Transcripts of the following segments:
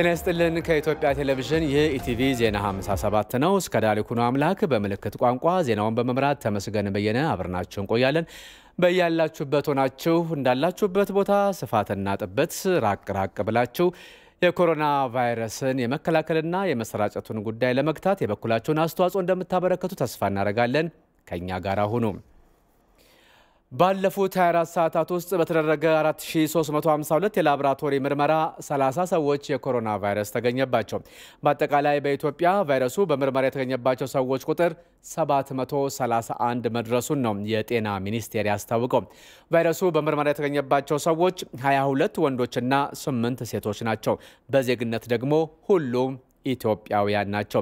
ጤና ይስጥልን ከኢትዮጵያ ቴሌቪዥን የኢቲቪ ዜና 57 ነው። እስከ ዳሊኩኑ አምላክ በምልክት ቋንቋ ዜናውን በመምራት ተመስገን በየነ አብርናችሁ እንቆያለን። በያላችሁበት ሆናችሁ እንዳላችሁበት ቦታ ስፋትና ጥበት ራቅ ራቅ ብላችሁ የኮሮና ቫይረስን የመከላከልና የመሰራጨቱን ጉዳይ ለመግታት የበኩላችሁን አስተዋጽኦ እንደምታበረከቱ ተስፋ እናደርጋለን። ከእኛ ጋር ሁኑ። ባለፉት 24 ሰዓታት ውስጥ በተደረገ 4352 የላብራቶሪ ምርመራ 30 ሰዎች የኮሮና ቫይረስ ተገኘባቸው። በአጠቃላይ በኢትዮጵያ ቫይረሱ በምርመራ የተገኘባቸው ሰዎች ቁጥር 731 መድረሱን ነው የጤና ሚኒስቴር ያስታውቀው። ቫይረሱ በምርመራ የተገኘባቸው ሰዎች 22 ወንዶችና 8 ሴቶች ናቸው። በዜግነት ደግሞ ሁሉም ኢትዮጵያውያን ናቸው።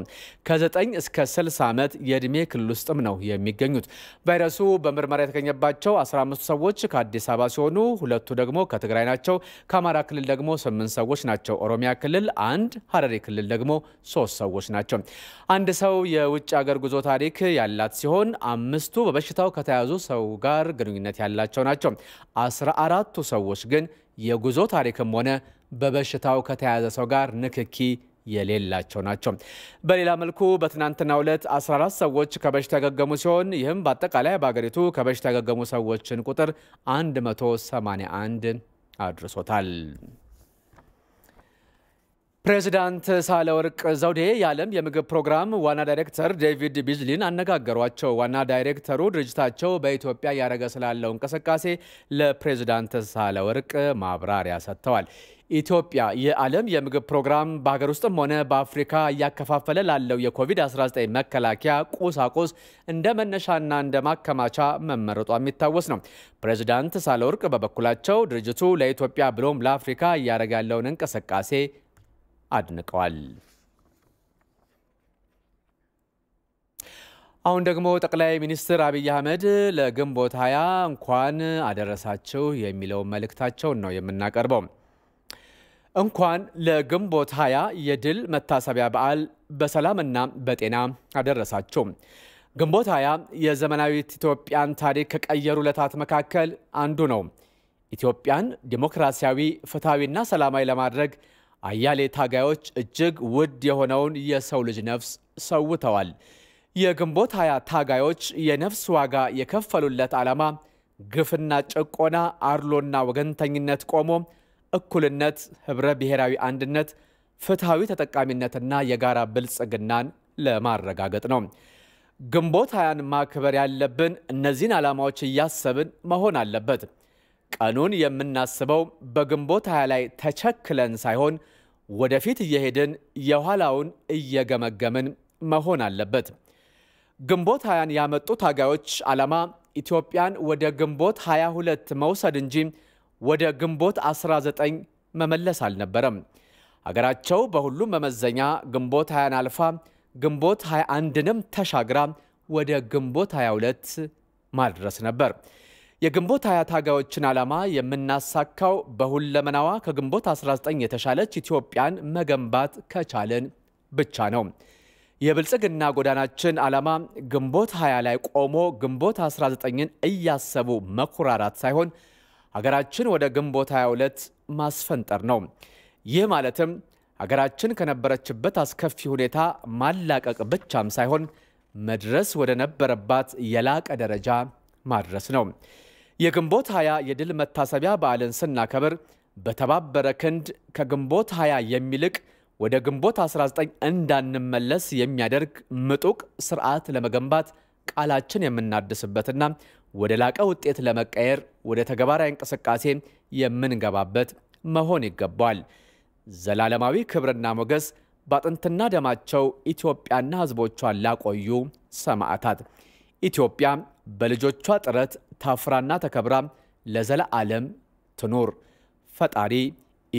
ከ9 እስከ 60 ዓመት የዕድሜ ክልል ውስጥም ነው የሚገኙት። ቫይረሱ በምርመራ የተገኘባቸው 15 ሰዎች ከአዲስ አበባ ሲሆኑ ሁለቱ ደግሞ ከትግራይ ናቸው። ከአማራ ክልል ደግሞ 8 ሰዎች ናቸው። ኦሮሚያ ክልል አንድ፣ ሀረሪ ክልል ደግሞ ሶስት ሰዎች ናቸው። አንድ ሰው የውጭ ሀገር ጉዞ ታሪክ ያላት ሲሆን አምስቱ በበሽታው ከተያዙ ሰው ጋር ግንኙነት ያላቸው ናቸው። 14ቱ ሰዎች ግን የጉዞ ታሪክም ሆነ በበሽታው ከተያዘ ሰው ጋር ንክኪ የሌላቸው ናቸው። በሌላ መልኩ በትናንትናው ዕለት 14 ሰዎች ከበሽታ ያገገሙ ሲሆን ይህም በአጠቃላይ በአገሪቱ ከበሽታ ያገገሙ ሰዎችን ቁጥር 181 አድርሶታል። ፕሬዚዳንት ሳህለወርቅ ዘውዴ የዓለም የምግብ ፕሮግራም ዋና ዳይሬክተር ዴቪድ ቢዝሊን አነጋገሯቸው። ዋና ዳይሬክተሩ ድርጅታቸው በኢትዮጵያ እያደረገ ስላለው እንቅስቃሴ ለፕሬዚዳንት ሳህለወርቅ ማብራሪያ ሰጥተዋል። ኢትዮጵያ የዓለም የምግብ ፕሮግራም በሀገር ውስጥም ሆነ በአፍሪካ እያከፋፈለ ላለው የኮቪድ-19 መከላከያ ቁሳቁስ እንደ መነሻና እንደ ማከማቻ መመረጧ የሚታወስ ነው። ፕሬዚዳንት ሳለወርቅ በበኩላቸው ድርጅቱ ለኢትዮጵያ ብሎም ለአፍሪካ እያደረገ ያለውን እንቅስቃሴ አድንቀዋል። አሁን ደግሞ ጠቅላይ ሚኒስትር አብይ አህመድ ለግንቦት ሀያ እንኳን አደረሳችሁ የሚለውን መልእክታቸውን ነው የምናቀርበው። እንኳን ለግንቦት 20 የድል መታሰቢያ በዓል በሰላምና በጤና አደረሳችሁ። ግንቦት 20 የዘመናዊት ኢትዮጵያን ታሪክ ከቀየሩ ዕለታት መካከል አንዱ ነው። ኢትዮጵያን ዲሞክራሲያዊ፣ ፍትሐዊና ሰላማዊ ለማድረግ አያሌ ታጋዮች እጅግ ውድ የሆነውን የሰው ልጅ ነፍስ ሰውተዋል። የግንቦት 20 ታጋዮች የነፍስ ዋጋ የከፈሉለት ዓላማ ግፍና ጭቆና፣ አድሎና ወገንተኝነት ቆሞ እኩልነት፣ ህብረ ብሔራዊ አንድነት፣ ፍትሐዊ ተጠቃሚነትና የጋራ ብልጽግናን ለማረጋገጥ ነው። ግንቦት ሃያን ማክበር ያለብን እነዚህን ዓላማዎች እያሰብን መሆን አለበት። ቀኑን የምናስበው በግንቦት ሃያ ላይ ተቸክለን ሳይሆን ወደፊት እየሄድን የኋላውን እየገመገምን መሆን አለበት። ግንቦት ሃያን ያመጡ ታጋዮች ዓላማ ኢትዮጵያን ወደ ግንቦት 22 መውሰድ እንጂ ወደ ግንቦት 19 መመለስ አልነበረም። አገራቸው በሁሉም መመዘኛ ግንቦት 20ን አልፋ ግንቦት 21ንም ተሻግራ ወደ ግንቦት 22 ማድረስ ነበር። የግንቦት 20 ታጋዮችን ዓላማ የምናሳካው በሁለመናዋ ከግንቦት 19 የተሻለች ኢትዮጵያን መገንባት ከቻልን ብቻ ነው። የብልጽግና ጎዳናችን ዓላማ ግንቦት 20 ላይ ቆሞ ግንቦት 19ን እያሰቡ መኩራራት ሳይሆን ሀገራችን ወደ ግንቦት 22 ማስፈንጠር ነው። ይህ ማለትም ሀገራችን ከነበረችበት አስከፊ ሁኔታ ማላቀቅ ብቻም ሳይሆን መድረስ ወደ ነበረባት የላቀ ደረጃ ማድረስ ነው። የግንቦት 20 የድል መታሰቢያ በዓልን ስናከብር በተባበረ ክንድ ከግንቦት 20 የሚልቅ ወደ ግንቦት 19 እንዳንመለስ የሚያደርግ ምጡቅ ስርዓት ለመገንባት ቃላችን የምናድስበትና ወደ ላቀ ውጤት ለመቀየር ወደ ተግባራዊ እንቅስቃሴ የምንገባበት መሆን ይገባል። ዘላለማዊ ክብርና ሞገስ በአጥንትና ደማቸው ኢትዮጵያና ሕዝቦቿን ላቆዩ ሰማዕታት። ኢትዮጵያ በልጆቿ ጥረት ታፍራና ተከብራ ለዘለዓለም ትኑር። ፈጣሪ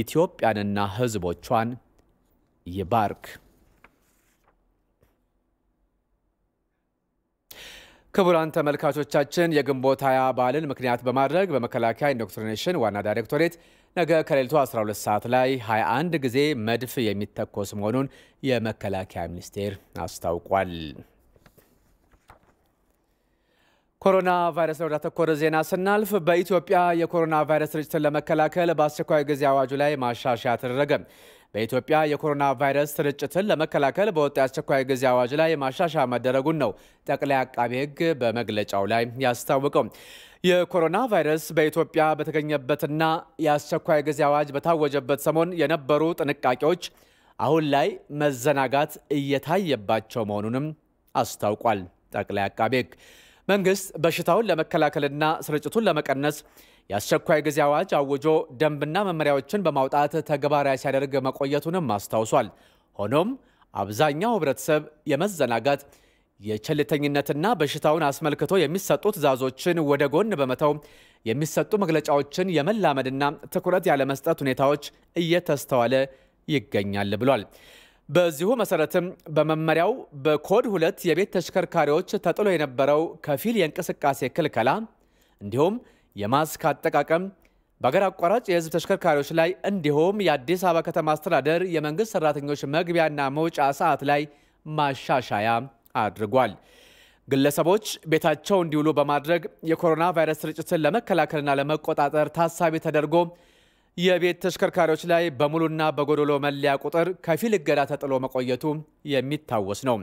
ኢትዮጵያንና ሕዝቦቿን ይባርክ። ክቡራን ተመልካቾቻችን የግንቦት ሃያ በዓልን ምክንያት በማድረግ በመከላከያ ኢንዶክትሪኔሽን ዋና ዳይሬክቶሬት ነገ ከሌሊቱ 12 ሰዓት ላይ 21 ጊዜ መድፍ የሚተኮስ መሆኑን የመከላከያ ሚኒስቴር አስታውቋል። ኮሮና ቫይረስ ላይ ወዳተኮረ ዜና ስናልፍ በኢትዮጵያ የኮሮና ቫይረስ ስርጭትን ለመከላከል በአስቸኳይ ጊዜ አዋጁ ላይ ማሻሻያ ተደረገ። በኢትዮጵያ የኮሮና ቫይረስ ስርጭትን ለመከላከል በወጣ የአስቸኳይ ጊዜ አዋጅ ላይ ማሻሻያ መደረጉን ነው ጠቅላይ አቃቤ ሕግ በመግለጫው ላይ ያስታወቀው። የኮሮና ቫይረስ በኢትዮጵያ በተገኘበትና የአስቸኳይ ጊዜ አዋጅ በታወጀበት ሰሞን የነበሩ ጥንቃቄዎች አሁን ላይ መዘናጋት እየታየባቸው መሆኑንም አስታውቋል ጠቅላይ አቃቤ ሕግ። መንግስት በሽታውን ለመከላከልና ስርጭቱን ለመቀነስ የአስቸኳይ ጊዜ አዋጅ አውጆ ደንብና መመሪያዎችን በማውጣት ተግባራዊ ሲያደርግ መቆየቱንም አስታውሷል። ሆኖም አብዛኛው ህብረተሰብ የመዘናጋት የቸልተኝነትና በሽታውን አስመልክቶ የሚሰጡ ትዕዛዞችን ወደ ጎን በመተው የሚሰጡ መግለጫዎችን የመላመድና ትኩረት ያለመስጠት ሁኔታዎች እየተስተዋለ ይገኛል ብሏል። በዚሁ መሰረትም በመመሪያው በኮድ ሁለት የቤት ተሽከርካሪዎች ተጥሎ የነበረው ከፊል የእንቅስቃሴ ክልከላ እንዲሁም የማስክ አጠቃቀም በአገር አቋራጭ የህዝብ ተሽከርካሪዎች ላይ እንዲሁም የአዲስ አበባ ከተማ አስተዳደር የመንግስት ሰራተኞች መግቢያና መውጫ ሰዓት ላይ ማሻሻያ አድርጓል። ግለሰቦች ቤታቸው እንዲውሉ በማድረግ የኮሮና ቫይረስ ስርጭትን ለመከላከልና ለመቆጣጠር ታሳቢ ተደርጎ የቤት ተሽከርካሪዎች ላይ በሙሉና በጎዶሎ መለያ ቁጥር ከፊል እገዳ ተጥሎ መቆየቱ የሚታወስ ነው።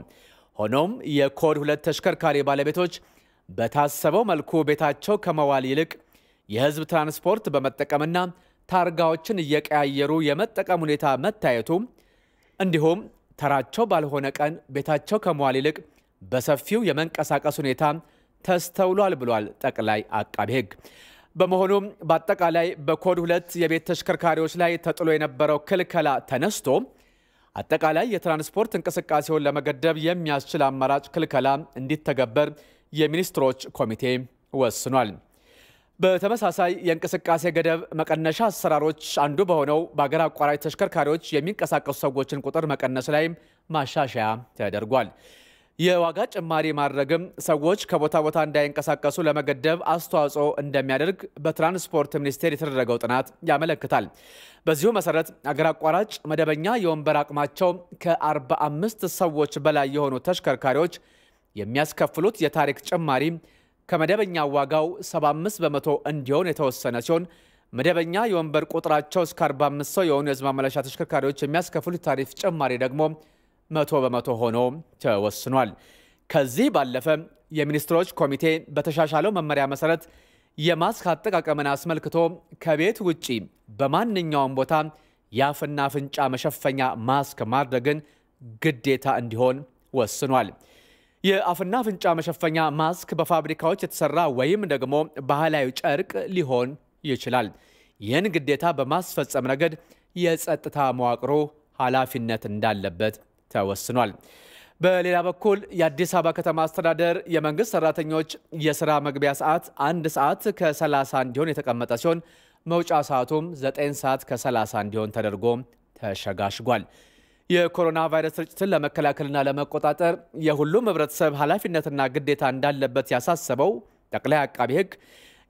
ሆኖም የኮድ ሁለት ተሽከርካሪ ባለቤቶች በታሰበው መልኩ ቤታቸው ከመዋል ይልቅ የህዝብ ትራንስፖርት በመጠቀምና ታርጋዎችን እየቀያየሩ የመጠቀም ሁኔታ መታየቱ እንዲሁም ተራቸው ባልሆነ ቀን ቤታቸው ከመዋል ይልቅ በሰፊው የመንቀሳቀስ ሁኔታ ተስተውሏል ብሏል ጠቅላይ አቃቤ ህግ በመሆኑም በአጠቃላይ በኮድ ሁለት የቤት ተሽከርካሪዎች ላይ ተጥሎ የነበረው ክልከላ ተነስቶ አጠቃላይ የትራንስፖርት እንቅስቃሴውን ለመገደብ የሚያስችል አማራጭ ክልከላ እንዲተገበር የሚኒስትሮች ኮሚቴ ወስኗል። በተመሳሳይ የእንቅስቃሴ ገደብ መቀነሻ አሰራሮች አንዱ በሆነው በአገር አቋራጭ ተሽከርካሪዎች የሚንቀሳቀሱ ሰዎችን ቁጥር መቀነስ ላይም ማሻሻያ ተደርጓል። የዋጋ ጭማሪ ማድረግም ሰዎች ከቦታ ቦታ እንዳይንቀሳቀሱ ለመገደብ አስተዋጽኦ እንደሚያደርግ በትራንስፖርት ሚኒስቴር የተደረገው ጥናት ያመለክታል። በዚሁ መሰረት አገር አቋራጭ መደበኛ የወንበር አቅማቸው ከ45 ሰዎች በላይ የሆኑ ተሽከርካሪዎች የሚያስከፍሉት የታሪክ ጭማሪ ከመደበኛ ዋጋው 75 በመቶ እንዲሆን የተወሰነ ሲሆን መደበኛ የወንበር ቁጥራቸው እስከ 45 ሰው የሆኑ የህዝብ ማመላለሻ ተሽከርካሪዎች የሚያስከፍሉት ታሪፍ ጭማሪ ደግሞ መቶ በመቶ ሆኖ ተወስኗል። ከዚህ ባለፈ የሚኒስትሮች ኮሚቴ በተሻሻለው መመሪያ መሰረት የማስክ አጠቃቀምን አስመልክቶ ከቤት ውጪ በማንኛውም ቦታ የአፍና አፍንጫ መሸፈኛ ማስክ ማድረግን ግዴታ እንዲሆን ወስኗል። የአፍና አፍንጫ መሸፈኛ ማስክ በፋብሪካዎች የተሰራ ወይም ደግሞ ባህላዊ ጨርቅ ሊሆን ይችላል። ይህን ግዴታ በማስፈጸም ረገድ የጸጥታ መዋቅሩ ኃላፊነት እንዳለበት ተወስኗል። በሌላ በኩል የአዲስ አበባ ከተማ አስተዳደር የመንግስት ሰራተኞች የስራ መግቢያ ሰዓት አንድ ሰዓት ከ30 እንዲሆን የተቀመጠ ሲሆን መውጫ ሰዓቱም 9 ሰዓት ከ30 እንዲሆን ተደርጎ ተሸጋሽጓል። የኮሮና ቫይረስ ስርጭትን ለመከላከልና ለመቆጣጠር የሁሉም ህብረተሰብ ኃላፊነትና ግዴታ እንዳለበት ያሳሰበው ጠቅላይ አቃቢ ህግ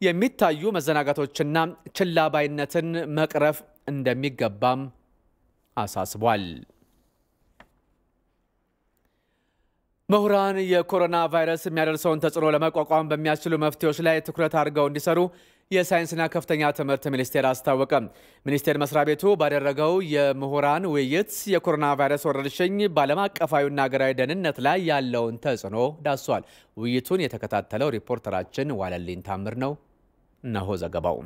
የሚታዩ መዘናጋቶችና ችላባይነትን መቅረፍ እንደሚገባም አሳስቧል። ምሁራን የኮሮና ቫይረስ የሚያደርሰውን ተጽዕኖ ለመቋቋም በሚያስችሉ መፍትሄዎች ላይ ትኩረት አድርገው እንዲሰሩ የሳይንስና ከፍተኛ ትምህርት ሚኒስቴር አስታወቀ። ሚኒስቴር መስሪያ ቤቱ ባደረገው የምሁራን ውይይት የኮሮና ቫይረስ ወረርሽኝ በዓለም አቀፋዊና ሀገራዊ ደህንነት ላይ ያለውን ተጽዕኖ ዳሷል። ውይይቱን የተከታተለው ሪፖርተራችን ዋለልኝ ታምር ነው። እነሆ ዘገባው።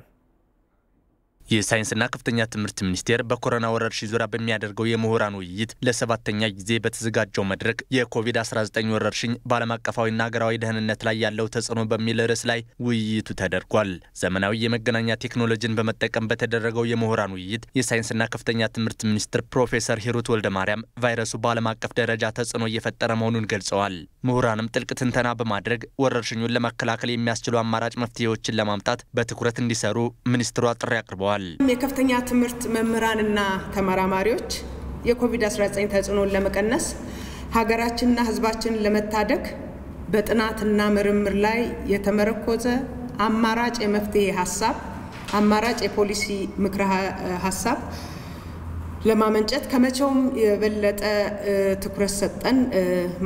የሳይንስና ከፍተኛ ትምህርት ሚኒስቴር በኮሮና ወረርሽኝ ዙሪያ በሚያደርገው የምሁራን ውይይት ለሰባተኛ ጊዜ በተዘጋጀው መድረክ የኮቪድ-19 ወረርሽኝ በዓለም አቀፋዊና ሀገራዊ ደህንነት ላይ ያለው ተጽዕኖ በሚል ርዕስ ላይ ውይይቱ ተደርጓል። ዘመናዊ የመገናኛ ቴክኖሎጂን በመጠቀም በተደረገው የምሁራን ውይይት የሳይንስና ከፍተኛ ትምህርት ሚኒስትር ፕሮፌሰር ሂሩት ወልደ ማርያም ቫይረሱ በዓለም አቀፍ ደረጃ ተጽዕኖ እየፈጠረ መሆኑን ገልጸዋል። ምሁራንም ጥልቅ ትንተና በማድረግ ወረርሽኙን ለመከላከል የሚያስችሉ አማራጭ መፍትሄዎችን ለማምጣት በትኩረት እንዲሰሩ ሚኒስትሯ ጥሪ አቅርበዋል። ተናግረዋል። የከፍተኛ ትምህርት መምህራንና ተመራማሪዎች የኮቪድ-19 ተጽዕኖን ለመቀነስ ሀገራችንና ህዝባችንን ለመታደግ በጥናትና ምርምር ላይ የተመረኮዘ አማራጭ የመፍትሄ ሀሳብ አማራጭ የፖሊሲ ምክረ ሀሳብ ለማመንጨት ከመቼውም የበለጠ ትኩረት ሰጠን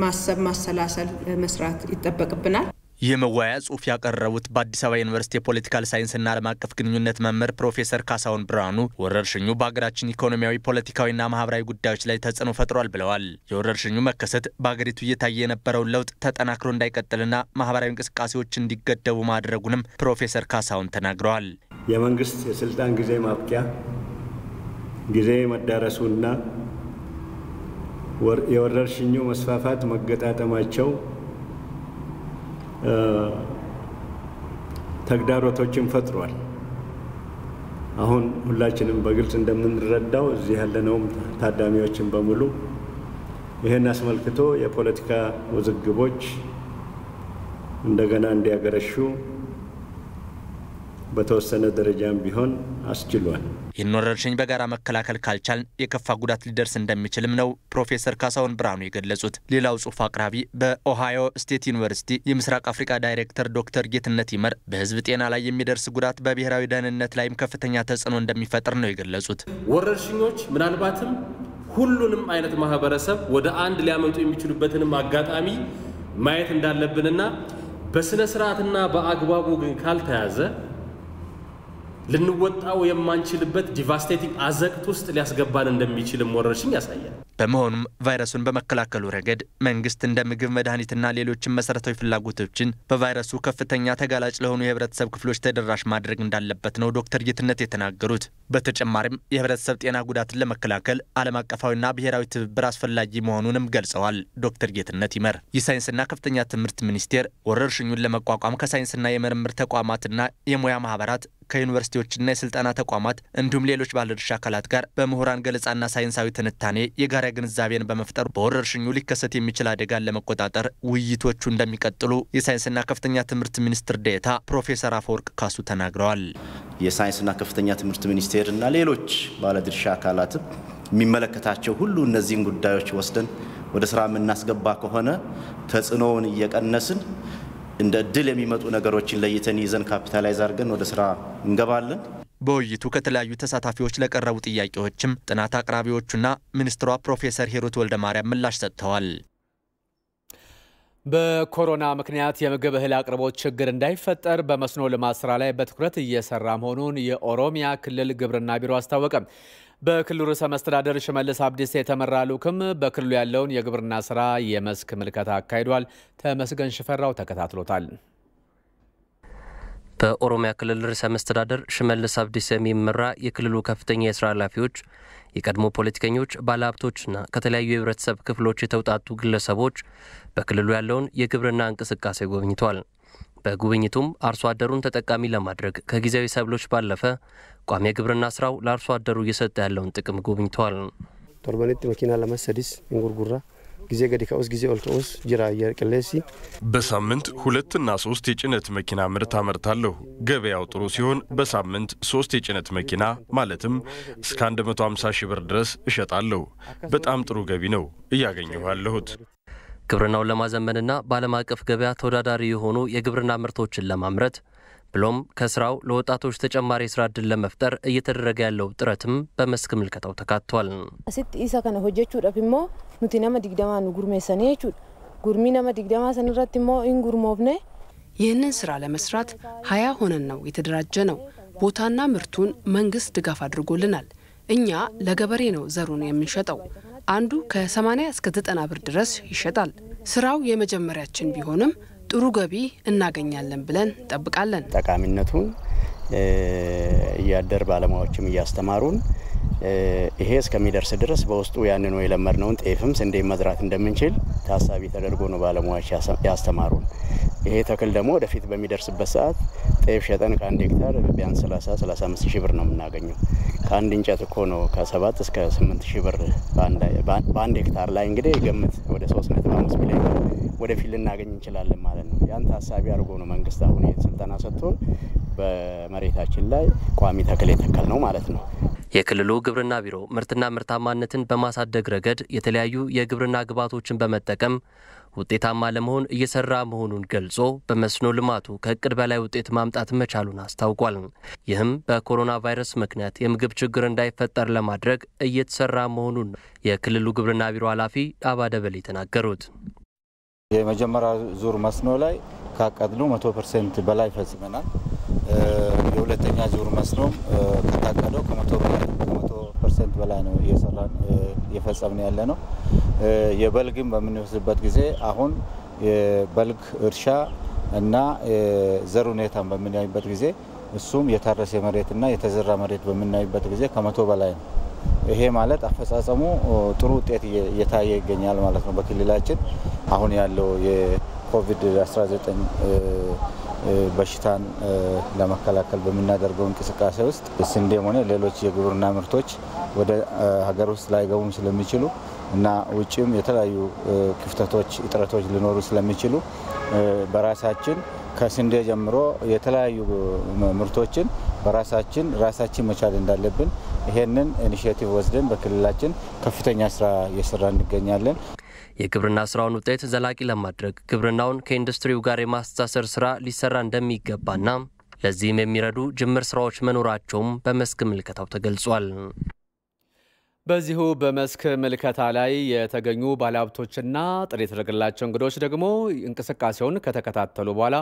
ማሰብ፣ ማሰላሰል መስራት ይጠበቅብናል። የመወያያ ጽሁፍ ያቀረቡት በአዲስ አበባ ዩኒቨርሲቲ የፖለቲካል ሳይንስና ዓለም አቀፍ ግንኙነት መምህር ፕሮፌሰር ካሳሁን ብርሃኑ ወረርሽኙ በሀገራችን ኢኮኖሚያዊ፣ ፖለቲካዊና ማህበራዊ ጉዳዮች ላይ ተጽዕኖ ፈጥሯል ብለዋል። የወረርሽኙ መከሰት በሀገሪቱ እየታየ የነበረውን ለውጥ ተጠናክሮ እንዳይቀጥልና ማህበራዊ እንቅስቃሴዎች እንዲገደቡ ማድረጉንም ፕሮፌሰር ካሳሁን ተናግረዋል። የመንግስት የስልጣን ጊዜ ማብቂያ ጊዜ መዳረሱና የወረርሽኙ መስፋፋት መገጣጠማቸው ተግዳሮቶችን ፈጥሯል። አሁን ሁላችንም በግልጽ እንደምንረዳው እዚህ ያለነውም ታዳሚዎችን በሙሉ ይህን አስመልክቶ የፖለቲካ ውዝግቦች እንደገና እንዲያገረሹ በተወሰነ ደረጃም ቢሆን አስችሏል። ይህን ወረርሽኝ በጋራ መከላከል ካልቻልን የከፋ ጉዳት ሊደርስ እንደሚችልም ነው ፕሮፌሰር ካሳሁን ብርሃኑ የገለጹት። ሌላው ጽሁፍ አቅራቢ በኦሃዮ ስቴት ዩኒቨርሲቲ የምስራቅ አፍሪካ ዳይሬክተር ዶክተር ጌትነት ይመር በህዝብ ጤና ላይ የሚደርስ ጉዳት በብሔራዊ ደህንነት ላይም ከፍተኛ ተጽዕኖ እንደሚፈጥር ነው የገለጹት። ወረርሽኞች ምናልባትም ሁሉንም አይነት ማህበረሰብ ወደ አንድ ሊያመጡ የሚችሉበትንም አጋጣሚ ማየት እንዳለብንና በስነ ስርዓትና በአግባቡ ግን ካልተያዘ ልንወጣው የማንችልበት ዲቫስቴቲንግ አዘቅት ውስጥ ሊያስገባን እንደሚችልም ወረርሽኝ ያሳያል። በመሆኑም ቫይረሱን በመከላከሉ ረገድ መንግስት እንደ ምግብ፣ መድኃኒትና ሌሎችን መሰረታዊ ፍላጎቶችን በቫይረሱ ከፍተኛ ተጋላጭ ለሆኑ የህብረተሰብ ክፍሎች ተደራሽ ማድረግ እንዳለበት ነው ዶክተር ጌትነት የተናገሩት። በተጨማሪም የህብረተሰብ ጤና ጉዳትን ለመከላከል ዓለም አቀፋዊና ብሔራዊ ትብብር አስፈላጊ መሆኑንም ገልጸዋል። ዶክተር ጌትነት ይመር የሳይንስና ከፍተኛ ትምህርት ሚኒስቴር ወረርሽኙን ለመቋቋም ከሳይንስና የምርምር ተቋማትና የሙያ ማህበራት ከዩኒቨርሲቲዎችና የስልጠና ተቋማት እንዲሁም ሌሎች ባለድርሻ አካላት ጋር በምሁራን ገለጻና ሳይንሳዊ ትንታኔ የጋራ ግንዛቤን በመፍጠር በወረርሽኙ ሊከሰት የሚችል አደጋን ለመቆጣጠር ውይይቶቹ እንደሚቀጥሉ የሳይንስና ከፍተኛ ትምህርት ሚኒስትር ዴታ ፕሮፌሰር አፈወርቅ ካሱ ተናግረዋል። የሳይንስና ከፍተኛ ትምህርት ሚኒስቴር እና ሌሎች ባለድርሻ አካላትም የሚመለከታቸው ሁሉ እነዚህን ጉዳዮች ወስደን ወደ ስራ የምናስገባ ከሆነ ተጽዕኖውን እየቀነስን እንደ እድል የሚመጡ ነገሮችን ለይተን ይዘን ካፒታላይዝ አድርገን ወደ ስራ እንገባለን። በውይይቱ ከተለያዩ ተሳታፊዎች ለቀረቡ ጥያቄዎችም ጥናት አቅራቢዎቹና ሚኒስትሯ ፕሮፌሰር ሂሩት ማርያም ምላሽ ሰጥተዋል። በኮሮና ምክንያት የምግብ እህል አቅርቦት ችግር እንዳይፈጠር በመስኖ ልማት ስራ ላይ በትኩረት እየሰራ መሆኑን የኦሮሚያ ክልል ግብርና ቢሮ አስታወቀ። በክልሉ ርዕሰ መስተዳደር ሽመልስ አብዲሳ የተመራ ልዑክም በክልሉ ያለውን የግብርና ስራ የመስክ ምልከታ አካሂዷል። ተመስገን ሽፈራው ተከታትሎታል። በኦሮሚያ ክልል ርዕሰ መስተዳደር ሽመልስ አብዲሳ የሚመራ የክልሉ ከፍተኛ የስራ ኃላፊዎች፣ የቀድሞ ፖለቲከኞች፣ ባለሀብቶችና ከተለያዩ የህብረተሰብ ክፍሎች የተውጣጡ ግለሰቦች በክልሉ ያለውን የግብርና እንቅስቃሴ ጎብኝተዋል። በጉብኝቱም አርሶ አደሩን ተጠቃሚ ለማድረግ ከጊዜያዊ ሰብሎች ባለፈ ቋሚ የግብርና ስራው ለአርሶ አደሩ እየሰጠ ያለውን ጥቅም ጉብኝተዋል። ቶርበኔት መኪና ለመሰዲስ እንጉርጉራ ጊዜ ገዲ ከውስ ጊዜ ኦልከውስ ጅራ የቅሌሲ በሳምንት ሁለትና ሶስት የጭነት መኪና ምርት አመርታለሁ። ገበያው ጥሩ ሲሆን በሳምንት ሶስት የጭነት መኪና ማለትም እስከ 150 ሺህ ብር ድረስ እሸጣለሁ። በጣም ጥሩ ገቢ ነው እያገኘሁ ያለሁት። ግብርናውን ለማዘመንና በዓለም አቀፍ ገበያ ተወዳዳሪ የሆኑ የግብርና ምርቶችን ለማምረት ብሎም ከስራው ለወጣቶች ተጨማሪ የስራ እድል ለመፍጠር እየተደረገ ያለው ጥረትም በመስክ ምልከታው ተካቷል። ኢሳ ከነ ኑቲ ነመ ዲግደማ ኑ ቹ ጉርሚ ነመ ዲግደማ ሰንረት ሞ ይህንን ስራ ለመስራት ሀያ ሆነን ነው የተደራጀ ነው። ቦታና ምርቱን መንግስት ድጋፍ አድርጎልናል። እኛ ለገበሬ ነው ዘሩን የምንሸጠው። አንዱ ከ80 እስከ 90 ብር ድረስ ይሸጣል። ስራው የመጀመሪያችን ቢሆንም ጥሩ ገቢ እናገኛለን ብለን እንጠብቃለን። ጠቃሚነቱን እያደር ባለሙያዎችም እያስተማሩን ይሄ እስከሚደርስ ድረስ በውስጡ ያንኑ የለመድነውን ጤፍም ስንዴ መዝራት እንደምንችል ታሳቢ ተደርጎ ነው ባለሙያዎች ያስተማሩን። ይሄ ተክል ደግሞ ወደፊት በሚደርስበት ሰዓት ጤፍ ሸጠን ከአንድ ሄክታር ቢያንስ 30 35 ሺህ ብር ነው የምናገኘው። ከአንድ እንጨት እኮ ነው ከሰባት እስከ 8 ሺህ ብር በአንድ ሄክታር ላይ እንግዲህ ገምት ወደ 3.5 ሚሊዮን ወደፊት ልናገኝ እንችላለን ማለት ነው። ያን ታሳቢ አድርጎ ነው መንግስት አሁን ይህን ስልጠና ሰጥቶን በመሬታችን ላይ ቋሚ ተክል የተከል ነው ማለት ነው። የክልሉ ግብርና ቢሮ ምርትና ምርታማነትን በማሳደግ ረገድ የተለያዩ የግብርና ግብዓቶችን በመጠቀም ውጤታማ ለመሆን እየሰራ መሆኑን ገልጾ በመስኖ ልማቱ ከእቅድ በላይ ውጤት ማምጣት መቻሉን አስታውቋል። ይህም በኮሮና ቫይረስ ምክንያት የምግብ ችግር እንዳይፈጠር ለማድረግ እየተሰራ መሆኑን የክልሉ ግብርና ቢሮ ኃላፊ አባደበል የተናገሩት የመጀመሪያ ዙር መስኖ ላይ ካቀድነው መቶ ፐርሰንት በላይ ፈጽመናል። የሁለተኛ ዙር መስኖ ከታቀደው ከመቶ ፐርሰንት በላይ ነው እየሰራን እየፈጸምን ያለ ነው። የበልግም በምንወስድበት ጊዜ አሁን የበልግ እርሻ እና ዘር ሁኔታን በምናይበት ጊዜ እሱም የታረሰ መሬትና የተዘራ መሬት በምናይበት ጊዜ ከመቶ በላይ ነው። ይሄ ማለት አፈጻጸሙ ጥሩ ውጤት እየታየ ይገኛል ማለት ነው። በክልላችን አሁን ያለው የኮቪድ-19 በሽታን ለመከላከል በምናደርገው እንቅስቃሴ ውስጥ ስንዴም ሆነ ሌሎች የግብርና ምርቶች ወደ ሀገር ውስጥ ላይገቡም ስለሚችሉ እና ውጭም የተለያዩ ክፍተቶች፣ እጥረቶች ሊኖሩ ስለሚችሉ በራሳችን ከስንዴ ጀምሮ የተለያዩ ምርቶችን በራሳችን ራሳችን መቻል እንዳለብን ይሄንን ኢኒሽቲቭ ወስደን በክልላችን ከፍተኛ ስራ እየሰራ እንገኛለን። የግብርና ስራውን ውጤት ዘላቂ ለማድረግ ግብርናውን ከኢንዱስትሪው ጋር የማስተሳሰር ስራ ሊሰራ እንደሚገባና ለዚህም የሚረዱ ጅምር ስራዎች መኖራቸውም በመስክ ምልከታው ተገልጿል። በዚሁ በመስክ ምልከታ ላይ የተገኙ ባለሀብቶችና ጥሪ የተደረገላቸው እንግዶች ደግሞ እንቅስቃሴውን ከተከታተሉ በኋላ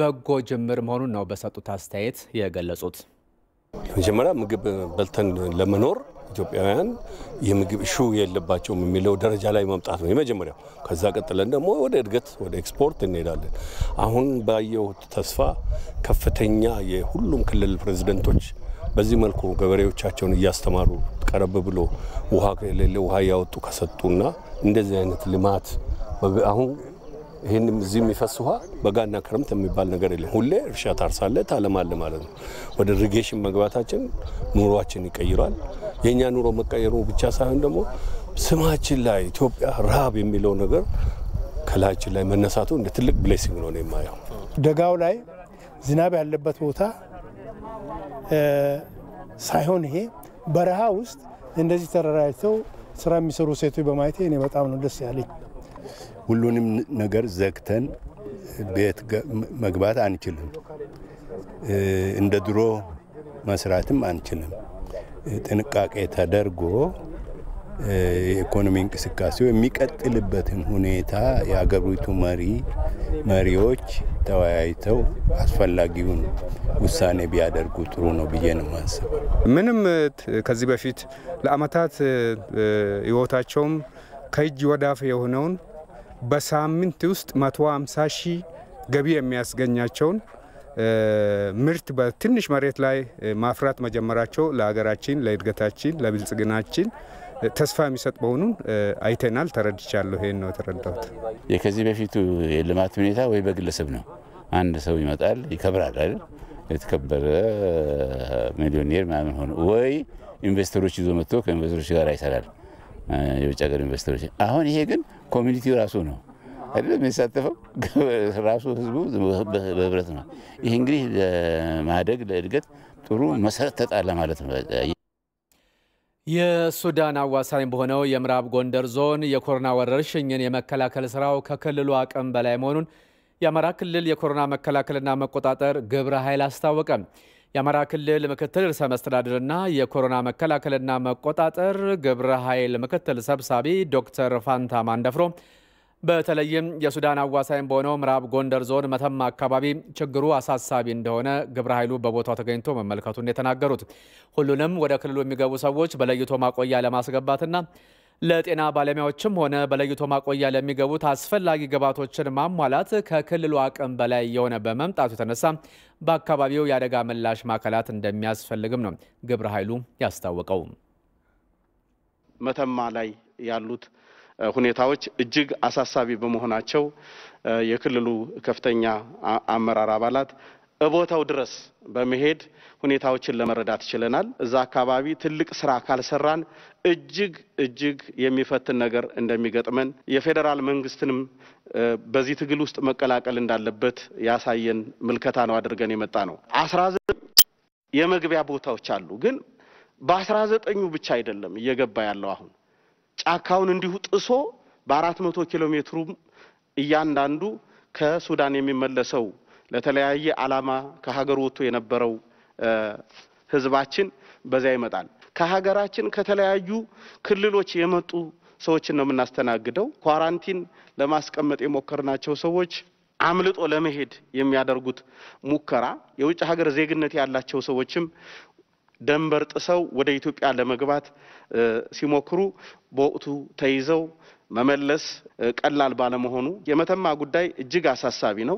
በጎ ጅምር መሆኑን ነው በሰጡት አስተያየት የገለጹት። መጀመሪያ ምግብ በልተን ለመኖር ኢትዮጵያውያን የምግብ እሹ የለባቸውም የሚለው ደረጃ ላይ መምጣት ነው የመጀመሪያው። ከዛ ቀጥለን ደግሞ ወደ እድገት ወደ ኤክስፖርት እንሄዳለን። አሁን ባየው ተስፋ ከፍተኛ የሁሉም ክልል ፕሬዚደንቶች በዚህ መልኩ ገበሬዎቻቸውን እያስተማሩ ቀረብ ብሎ ውሃ ከሌለ ውሃ እያወጡ ከሰጡና እንደዚህ አይነት ልማት አሁን ይህን እዚህ የሚፈስ ውሃ በጋና ክረምት የሚባል ነገር የለም። ሁሌ እርሻ ታርሳለ ታለማለ ማለት ነው። ወደ ሪጌሽን መግባታችን ኑሯችን ይቀይሯል። የእኛ ኑሮ መቀየሩ ብቻ ሳይሆን ደግሞ ስማችን ላይ ኢትዮጵያ ረሃብ የሚለው ነገር ከላያችን ላይ መነሳቱ እንደ ትልቅ ብሌሲንግ ነው የማየው። ደጋው ላይ ዝናብ ያለበት ቦታ ሳይሆን ይሄ በረሃ ውስጥ እንደዚህ ተደራጅተው ስራ የሚሰሩ ሴቶች በማየት እኔ በጣም ነው ደስ ያለኝ። ሁሉንም ነገር ዘግተን ቤት መግባት አንችልም። እንደ ድሮ መስራትም አንችልም። ጥንቃቄ ተደርጎ የኢኮኖሚ እንቅስቃሴው የሚቀጥልበትን ሁኔታ የአገሪቱ መሪ መሪዎች ተወያይተው አስፈላጊውን ውሳኔ ቢያደርጉ ጥሩ ነው ብዬ ነው ማስበው። ምንም ከዚህ በፊት ለአመታት ህይወታቸውም ከእጅ ወዳፍ የሆነውን በሳምንት ውስጥ 150 ሺህ ገቢ የሚያስገኛቸውን ምርት በትንሽ መሬት ላይ ማፍራት መጀመራቸው ለሀገራችን፣ ለእድገታችን፣ ለብልጽግናችን ተስፋ የሚሰጥ መሆኑን አይተናል፣ ተረድቻለሁ። ይሄን ነው የተረዳሁት። ከዚህ በፊቱ የልማት ሁኔታ ወይ በግለሰብ ነው። አንድ ሰው ይመጣል ይከብራል አይደል? የተከበረ ሚሊዮኔር ምናምን ሆነ ወይ ኢንቨስተሮች ይዞ መጥቶ ከኢንቨስተሮች ጋር ይሰራል፣ የውጭ ሀገር ኢንቨስተሮች። አሁን ይሄ ግን ኮሚኒቲው ራሱ ነው አይደለም የተሳተፈው ራሱ ህዝቡ በህብረት ነው። ይህ እንግዲህ ለማደግ ለእድገት ጥሩ መሰረት ተጣለ ማለት ነው። የሱዳን አዋሳኝ በሆነው የምዕራብ ጎንደር ዞን የኮሮና ወረርሽኝን የመከላከል ስራው ከክልሉ አቅም በላይ መሆኑን የአማራ ክልል የኮሮና መከላከልና መቆጣጠር ግብረ ኃይል አስታወቀ። የአማራ ክልል ምክትል ርዕሰ መስተዳድርና የኮሮና መከላከልና መቆጣጠር ግብረ ኃይል ምክትል ሰብሳቢ ዶክተር ፋንታ ማንደፍሮ በተለይም የሱዳን አዋሳኝ በሆነው ምዕራብ ጎንደር ዞን መተማ አካባቢ ችግሩ አሳሳቢ እንደሆነ ግብረ ኃይሉ በቦታው ተገኝቶ መመልከቱን የተናገሩት ሁሉንም ወደ ክልሉ የሚገቡ ሰዎች በለይቶ ማቆያ ለማስገባትና ለጤና ባለሙያዎችም ሆነ በለይቶ ማቆያ ለሚገቡት አስፈላጊ ግብዓቶችን ማሟላት ከክልሉ አቅም በላይ የሆነ በመምጣቱ የተነሳ በአካባቢው የአደጋ ምላሽ ማዕከላት እንደሚያስፈልግም ነው ግብረ ኃይሉ ያስታወቀው። መተማ ላይ ያሉት ሁኔታዎች እጅግ አሳሳቢ በመሆናቸው የክልሉ ከፍተኛ አመራር አባላት እቦታው ድረስ በመሄድ ሁኔታዎችን ለመረዳት ችለናል። እዛ አካባቢ ትልቅ ስራ ካልሰራን እጅግ እጅግ የሚፈትን ነገር እንደሚገጥመን የፌዴራል መንግስትንም በዚህ ትግል ውስጥ መቀላቀል እንዳለበት ያሳየን ምልከታ ነው አድርገን የመጣ ነው። አስራ ዘጠኝ የመግቢያ ቦታዎች አሉ፣ ግን በአስራ ዘጠኙ ብቻ አይደለም እየገባ ያለው አሁን ጫካውን እንዲሁ ጥሶ በአራት መቶ ኪሎ ሜትሩም እያንዳንዱ ከሱዳን የሚመለሰው ለተለያየ ዓላማ ከሀገር ወጥቶ የነበረው ህዝባችን በዚያ ይመጣል። ከሀገራችን ከተለያዩ ክልሎች የመጡ ሰዎችን ነው የምናስተናግደው። ኳራንቲን ለማስቀመጥ የሞከርናቸው ሰዎች አምልጦ ለመሄድ የሚያደርጉት ሙከራ የውጭ ሀገር ዜግነት ያላቸው ሰዎችም ደንበር ጥሰው ወደ ኢትዮጵያ ለመግባት ሲሞክሩ በወቅቱ ተይዘው መመለስ ቀላል ባለመሆኑ የመተማ ጉዳይ እጅግ አሳሳቢ ነው።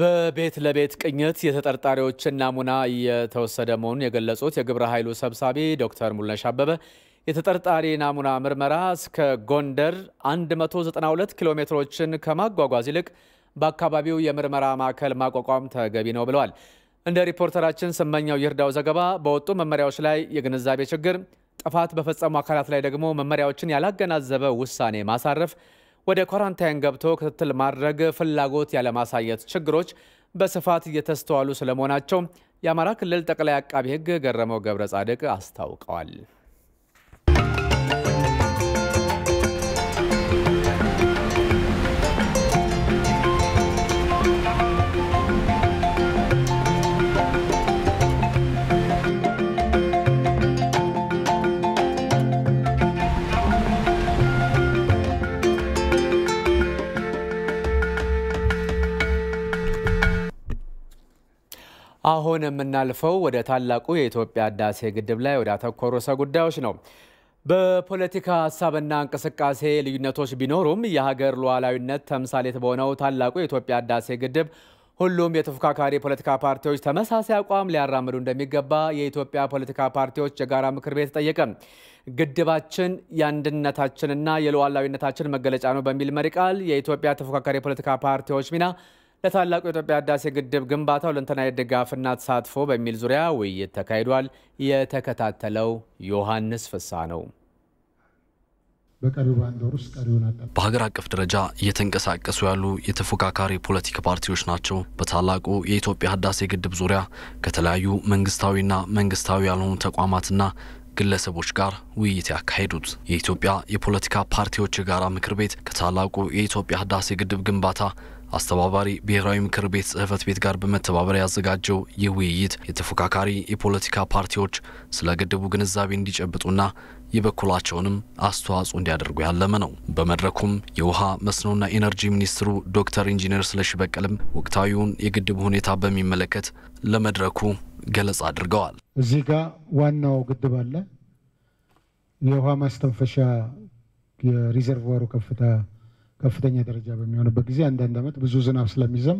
በቤት ለቤት ቅኝት የተጠርጣሪዎችን ናሙና እየተወሰደ መሆኑን የገለጹት የግብረ ኃይሉ ሰብሳቢ ዶክተር ሙልነሽ አበበ የተጠርጣሪ ናሙና ምርመራ እስከ ጎንደር 192 ኪሎ ሜትሮችን ከማጓጓዝ ይልቅ በአካባቢው የምርመራ ማዕከል ማቋቋም ተገቢ ነው ብለዋል። እንደ ሪፖርተራችን ስመኛው ይርዳው ዘገባ በወጡ መመሪያዎች ላይ የግንዛቤ ችግር፣ ጥፋት በፈጸሙ አካላት ላይ ደግሞ መመሪያዎችን ያላገናዘበ ውሳኔ ማሳረፍ፣ ወደ ኳራንታይን ገብቶ ክትትል ማድረግ ፍላጎት ያለማሳየት ችግሮች በስፋት እየተስተዋሉ ስለመሆናቸው የአማራ ክልል ጠቅላይ አቃቢ ሕግ ገረመው ገብረ ጻድቅ አስታውቀዋል። አሁን የምናልፈው ወደ ታላቁ የኢትዮጵያ ህዳሴ ግድብ ላይ ወደ ርዕሰ ጉዳዮች ነው። በፖለቲካ ሀሳብና እንቅስቃሴ ልዩነቶች ቢኖሩም የሀገር ሉዓላዊነት ተምሳሌት በሆነው ታላቁ የኢትዮጵያ ህዳሴ ግድብ ሁሉም የተፎካካሪ ፖለቲካ ፓርቲዎች ተመሳሳይ አቋም ሊያራምዱ እንደሚገባ የኢትዮጵያ ፖለቲካ ፓርቲዎች የጋራ ምክር ቤት ጠየቀ። ግድባችን የአንድነታችንና የሉዓላዊነታችን መገለጫ ነው በሚል መሪ ቃል የኢትዮጵያ ተፎካካሪ የፖለቲካ ፓርቲዎች ሚና ለታላቁ የኢትዮጵያ ህዳሴ ግድብ ግንባታ ሁለንተናዊ ድጋፍና ተሳትፎ በሚል ዙሪያ ውይይት ተካሂዷል። የተከታተለው ዮሐንስ ፍሳ ነው። በሀገር አቀፍ ደረጃ እየተንቀሳቀሱ ያሉ የተፎካካሪ ፖለቲካ ፓርቲዎች ናቸው በታላቁ የኢትዮጵያ ህዳሴ ግድብ ዙሪያ ከተለያዩ መንግስታዊና መንግስታዊ ያልሆኑ ተቋማትና ግለሰቦች ጋር ውይይት ያካሄዱት የኢትዮጵያ የፖለቲካ ፓርቲዎች የጋራ ምክር ቤት ከታላቁ የኢትዮጵያ ህዳሴ ግድብ ግንባታ አስተባባሪ ብሔራዊ ምክር ቤት ጽህፈት ቤት ጋር በመተባበር ያዘጋጀው ይህ ውይይት የተፎካካሪ የፖለቲካ ፓርቲዎች ስለ ግድቡ ግንዛቤ እንዲጨብጡና የበኩላቸውንም አስተዋጽኦ እንዲያደርጉ ያለመ ነው። በመድረኩም የውሃ መስኖና ኢነርጂ ሚኒስትሩ ዶክተር ኢንጂነር ስለሺ በቀለም ወቅታዊውን የግድቡ ሁኔታ በሚመለከት ለመድረኩ ገለጻ አድርገዋል። እዚህ ጋር ዋናው ግድብ አለ። የውሃ ማስተንፈሻ የሪዘርቫሩ ከፍታ ከፍተኛ ደረጃ በሚሆንበት ጊዜ አንዳንድ ዓመት ብዙ ዝናብ ስለሚዘም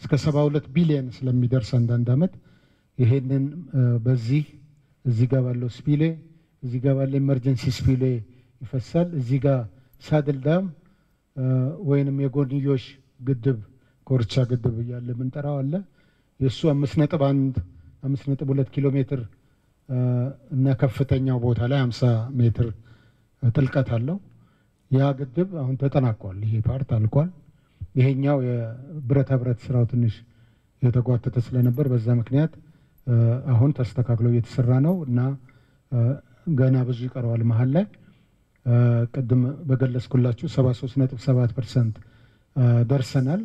እስከ 72 ቢሊየን ስለሚደርስ አንዳንድ ዓመት ይሄንን በዚህ እዚህ ጋር ባለው ስፒሌ እዚህ ጋር ባለው ኤመርጀንሲ ስፒሌ ይፈሳል። እዚህ ጋር ሳድል ዳም ወይንም የጎንዮሽ ግድብ ኮርቻ ግድብ እያለ የምንጠራው አለ። የእሱ አምስት ነጥብ አንድ አምስት ነጥብ ሁለት ኪሎ ሜትር እና ከፍተኛው ቦታ ላይ 50 ሜትር ጥልቀት አለው። ያ ግድብ አሁን ተጠናቋል። ይሄ ፓርት አልቋል። ይሄኛው የብረታ ብረት ስራው ትንሽ የተጓተተ ስለነበር በዛ ምክንያት አሁን ተስተካክሎ እየተሰራ ነው እና ገና ብዙ ይቀረዋል። መሀል ላይ ቅድም በገለጽኩላችሁ 73.7 ፐርሰንት ደርሰናል።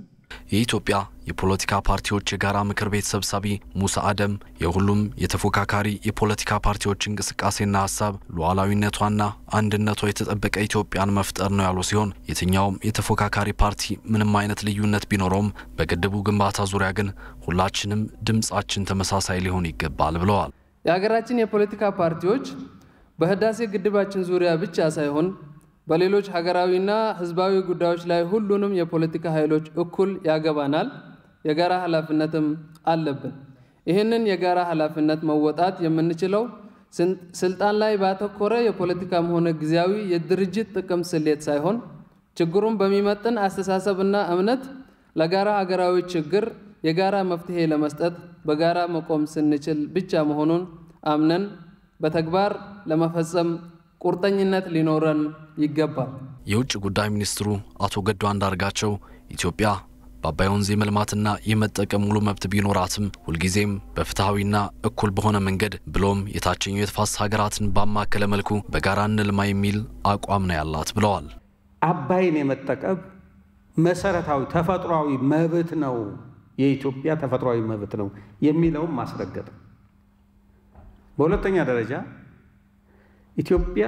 የኢትዮጵያ የፖለቲካ ፓርቲዎች የጋራ ምክር ቤት ሰብሳቢ ሙሳ አደም የሁሉም የተፎካካሪ የፖለቲካ ፓርቲዎች እንቅስቃሴና ሀሳብ ሉዓላዊነቷና አንድነቷ የተጠበቀ ኢትዮጵያን መፍጠር ነው ያሉ ሲሆን የትኛውም የተፎካካሪ ፓርቲ ምንም አይነት ልዩነት ቢኖረውም በግድቡ ግንባታ ዙሪያ ግን ሁላችንም ድምፃችን ተመሳሳይ ሊሆን ይገባል ብለዋል። የሀገራችን የፖለቲካ ፓርቲዎች በህዳሴ ግድባችን ዙሪያ ብቻ ሳይሆን በሌሎች ሀገራዊና ህዝባዊ ጉዳዮች ላይ ሁሉንም የፖለቲካ ኃይሎች እኩል ያገባናል፣ የጋራ ኃላፊነትም አለብን። ይህንን የጋራ ኃላፊነት መወጣት የምንችለው ስልጣን ላይ ባተኮረ የፖለቲካም ሆነ ጊዜያዊ የድርጅት ጥቅም ስሌት ሳይሆን ችግሩን በሚመጥን አስተሳሰብና እምነት ለጋራ ሀገራዊ ችግር የጋራ መፍትሄ ለመስጠት በጋራ መቆም ስንችል ብቻ መሆኑን አምነን በተግባር ለመፈጸም ቁርጠኝነት ሊኖረን ይገባል። የውጭ ጉዳይ ሚኒስትሩ አቶ ገዱ አንዳርጋቸው ኢትዮጵያ በአባይ ወንዝ የመልማትና የመጠቀም ሙሉ መብት ቢኖራትም ሁልጊዜም በፍትሐዊና እኩል በሆነ መንገድ ብሎም የታችኛው የተፋሰስ ሀገራትን ባማከለ መልኩ በጋራ እንልማ የሚል አቋም ነው ያላት ብለዋል። አባይን የመጠቀም መሰረታዊ ተፈጥሯዊ መብት ነው፣ የኢትዮጵያ ተፈጥሯዊ መብት ነው የሚለውም ማስረገጥ። በሁለተኛ ደረጃ ኢትዮጵያ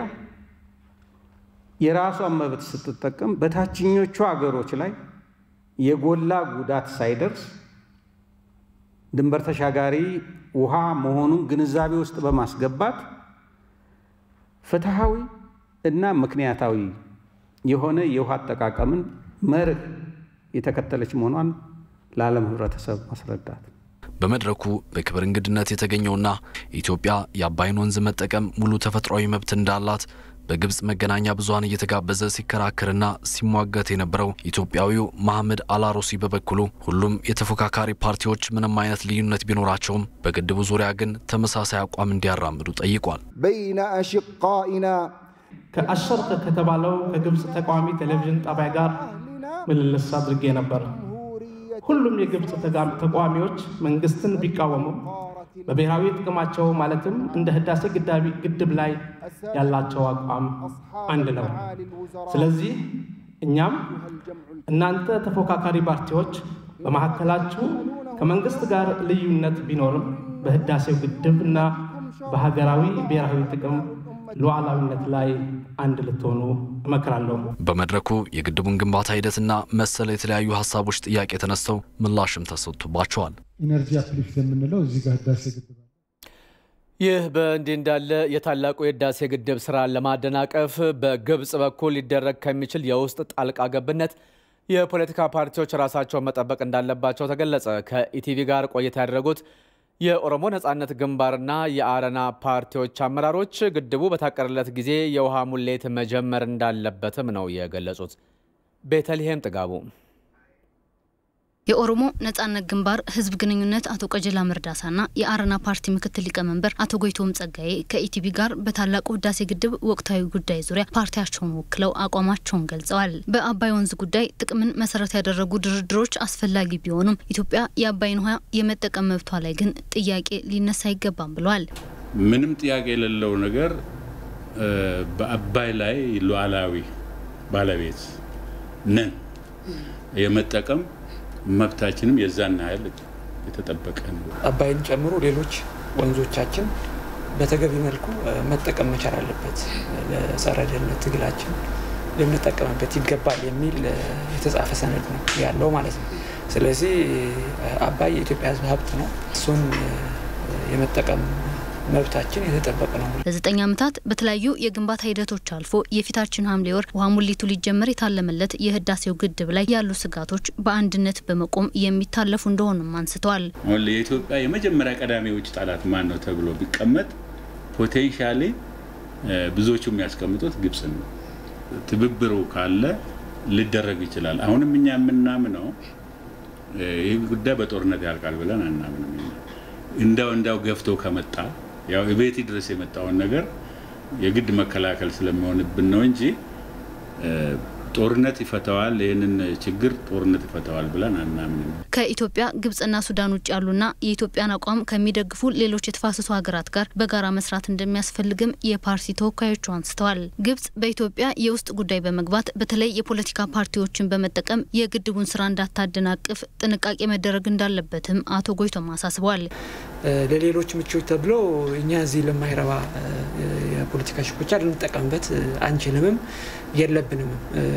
የራሷን መብት ስትጠቀም በታችኞቹ አገሮች ላይ የጎላ ጉዳት ሳይደርስ ድንበር ተሻጋሪ ውሃ መሆኑን ግንዛቤ ውስጥ በማስገባት ፍትሐዊ እና ምክንያታዊ የሆነ የውሃ አጠቃቀምን መርህ የተከተለች መሆኗን ለዓለም ህብረተሰብ ማስረዳት። በመድረኩ በክብር እንግድነት የተገኘውና ኢትዮጵያ የአባይን ወንዝ መጠቀም ሙሉ ተፈጥሯዊ መብት እንዳላት በግብፅ መገናኛ ብዙሃን እየተጋበዘ ሲከራከርና ሲሟገት የነበረው ኢትዮጵያዊው መሐመድ አላሮሲ በበኩሉ ሁሉም የተፎካካሪ ፓርቲዎች ምንም አይነት ልዩነት ቢኖራቸውም በግድቡ ዙሪያ ግን ተመሳሳይ አቋም እንዲያራምዱ ጠይቋል። በይነ አሽቃኢና ከአሸርተ ከተባለው ከግብፅ ተቃዋሚ ቴሌቪዥን ጣቢያ ጋር ምልልስ አድርጌ ነበር። ሁሉም የግብፅ ተቃዋሚዎች መንግስትን ቢቃወሙም በብሔራዊ ጥቅማቸው ማለትም እንደ ህዳሴ ግድብ ላይ ያላቸው አቋም አንድ ነው። ስለዚህ እኛም እናንተ ተፎካካሪ ፓርቲዎች በመካከላችሁ ከመንግስት ጋር ልዩነት ቢኖርም በህዳሴው ግድብ እና በሀገራዊ ብሔራዊ ጥቅም ሉዓላዊነት ላይ አንድ ልትሆኑ እመክራለሁ። በመድረኩ የግድቡን ግንባታ ሂደትና መሰል የተለያዩ ሀሳቦች ጥያቄ ተነስተው ምላሽም ተሰጥቶባቸዋል። ኢነርጂ አፕሊፍት የምንለው እዚህ ጋር ህዳሴ ግድብ ይህ በእንዲህ እንዳለ የታላቁ የህዳሴ ግድብ ስራን ለማደናቀፍ በግብጽ በኩል ሊደረግ ከሚችል የውስጥ ጣልቃ ገብነት የፖለቲካ ፓርቲዎች ራሳቸውን መጠበቅ እንዳለባቸው ተገለጸ። ከኢቲቪ ጋር ቆይታ ያደረጉት የኦሮሞ ነጻነት ግንባርና የአረና ፓርቲዎች አመራሮች ግድቡ በታቀረለት ጊዜ የውሃ ሙሌት መጀመር እንዳለበትም ነው የገለጹት። ቤተልሔም ጥጋቡ የኦሮሞ ነጻነት ግንባር ህዝብ ግንኙነት አቶ ቀጀላ መርዳሳና የአረና ፓርቲ ምክትል ሊቀመንበር አቶ ጎይቶም ጸጋዬ ከኢቲቪ ጋር በታላቁ ህዳሴ ግድብ ወቅታዊ ጉዳይ ዙሪያ ፓርቲያቸውን ወክለው አቋማቸውን ገልጸዋል። በአባይ ወንዝ ጉዳይ ጥቅምን መሰረት ያደረጉ ድርድሮች አስፈላጊ ቢሆኑም ኢትዮጵያ የአባይን ውሃ የመጠቀም መብቷ ላይ ግን ጥያቄ ሊነሳ አይገባም ብለዋል። ምንም ጥያቄ የሌለው ነገር በአባይ ላይ ሉዓላዊ ባለቤት ነን የመጠቀም መብታችንም የዛን ያህል የተጠበቀ ነው። አባይን ጨምሮ ሌሎች ወንዞቻችን በተገቢ መልኩ መጠቀም መቻል አለበት። ለጸረ ድህነት ትግላችን ልንጠቀምበት ይገባል የሚል የተጻፈ ሰነድ ነው ያለው ማለት ነው። ስለዚህ አባይ የኢትዮጵያ ሕዝብ ሀብት ነው። እሱን የመጠቀም መብታችን የተጠበቀ ነው። ለዘጠኝ ዓመታት በተለያዩ የግንባታ ሂደቶች አልፎ የፊታችን ሐምሌ ወር ውሃ ሙሊቱ ሊጀመር የታለመለት የህዳሴው ግድብ ላይ ያሉ ስጋቶች በአንድነት በመቆም የሚታለፉ እንደሆኑም አንስተዋል። የኢትዮጵያ የመጀመሪያ ቀዳሚ የውጭ ጠላት ማን ነው ተብሎ ቢቀመጥ ፖቴንሻሊ ብዙዎቹ የሚያስቀምጡት ግብጽ ነው። ትብብሩ ካለ ሊደረግ ይችላል። አሁንም እኛ የምናምነው ይህ ጉዳይ በጦርነት ያልቃል ብለን አናምንም። እንዳው እንዳው ገፍቶ ከመጣ ያው ቤቴ ድረስ የመጣውን ነገር የግድ መከላከል ስለሚሆንብን ነው እንጂ ጦርነት ይፈተዋል፣ ይህንን ችግር ጦርነት ይፈተዋል ብለን አናምንም። ከኢትዮጵያ ግብጽና ሱዳን ውጭ ያሉና የኢትዮጵያን አቋም ከሚደግፉ ሌሎች የተፋሰሱ ሀገራት ጋር በጋራ መስራት እንደሚያስፈልግም የፓርቲ ተወካዮቹ አንስተዋል። ግብጽ በኢትዮጵያ የውስጥ ጉዳይ በመግባት በተለይ የፖለቲካ ፓርቲዎችን በመጠቀም የግድቡን ስራ እንዳታደናቅፍ ጥንቃቄ መደረግ እንዳለበትም አቶ ጎይቶም አሳስበዋል። ለሌሎች ምቾች ተብሎ እኛ እዚህ ለማይረባ ፖለቲካ ሽኩቻ ልንጠቀምበት አንችልምም የለብንም።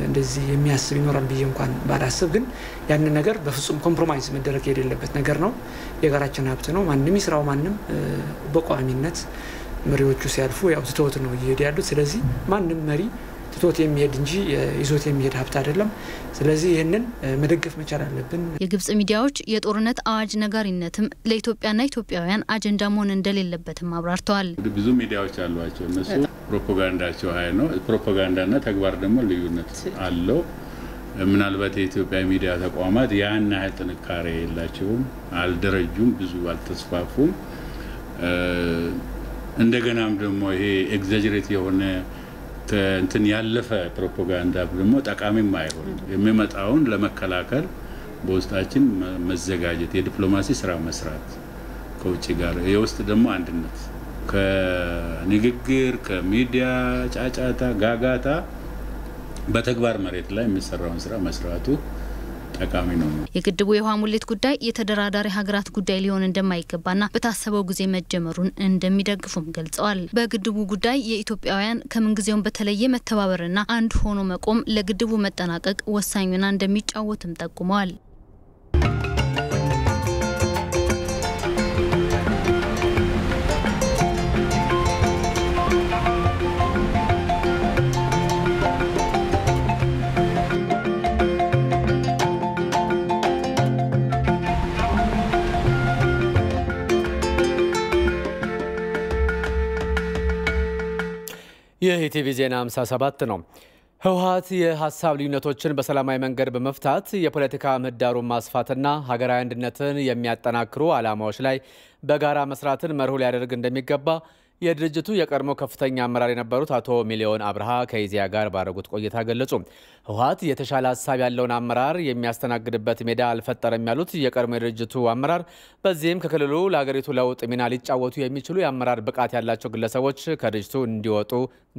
እንደዚህ የሚያስብ ይኖራል ብዬ እንኳን ባላስብ፣ ግን ያንን ነገር በፍጹም ኮምፕሮማይዝ መደረግ የሌለበት ነገር ነው። የጋራችን ሀብት ነው። ማንም ይስራው ማንም በቋሚነት መሪዎቹ ሲያልፉ ያው ትተውት ነው እየሄዱ ያሉት። ስለዚህ ማንም መሪ ትቶት የሚሄድ እንጂ ይዞት የሚሄድ ሀብት አይደለም። ስለዚህ ይህንን መደገፍ መቻል አለብን። የግብጽ ሚዲያዎች የጦርነት አዋጅ ነጋሪነትም ለኢትዮጵያና ኢትዮጵያውያን አጀንዳ መሆን እንደሌለበትም አብራርተዋል። ብዙ ሚዲያዎች አሏቸው። እነሱ ፕሮፓጋንዳቸው ሀይል ነው። ፕሮፓጋንዳና ተግባር ደግሞ ልዩነት አለው። ምናልባት የኢትዮጵያ ሚዲያ ተቋማት ያን ያህል ጥንካሬ የላቸውም፣ አልደረጁም፣ ብዙ አልተስፋፉም። እንደገናም ደግሞ ይሄ ኤግዛጅሬት የሆነ እንትን ያለፈ ፕሮፓጋንዳ ደግሞ ጠቃሚም አይሆን። የሚመጣውን ለመከላከል በውስጣችን መዘጋጀት፣ የዲፕሎማሲ ስራ መስራት ከውጭ ጋር የውስጥ ደግሞ አንድነት ከንግግር ከሚዲያ ጫጫታ፣ ጋጋታ በተግባር መሬት ላይ የሚሰራውን ስራ መስራቱ ጠቃሚ ነው። የግድቡ የውሃ ሙሌት ጉዳይ የተደራዳሪ ሀገራት ጉዳይ ሊሆን እንደማይገባና በታሰበው ጊዜ መጀመሩን እንደሚደግፉም ገልጸዋል። በግድቡ ጉዳይ የኢትዮጵያውያን ከምንጊዜውም በተለየ መተባበርና አንድ ሆኖ መቆም ለግድቡ መጠናቀቅ ወሳኝ ሚና እንደሚጫወትም ጠቁመዋል። ይህ ኢቲቪ ዜና 57 ነው። ህወሀት የሀሳብ ልዩነቶችን በሰላማዊ መንገድ በመፍታት የፖለቲካ ምህዳሩን ማስፋትና ሀገራዊ አንድነትን የሚያጠናክሩ ዓላማዎች ላይ በጋራ መስራትን መርሁ ሊያደርግ እንደሚገባ የድርጅቱ የቀድሞ ከፍተኛ አመራር የነበሩት አቶ ሚሊዮን አብርሃ ከኢዜአ ጋር ባደረጉት ቆይታ ገለጹ። ህወሀት የተሻለ ሀሳብ ያለውን አመራር የሚያስተናግድበት ሜዳ አልፈጠረም ያሉት የቀድሞ የድርጅቱ አመራር፣ በዚህም ከክልሉ ለሀገሪቱ ለውጥ ሚና ሊጫወቱ የሚችሉ የአመራር ብቃት ያላቸው ግለሰቦች ከድርጅቱ እንዲወጡ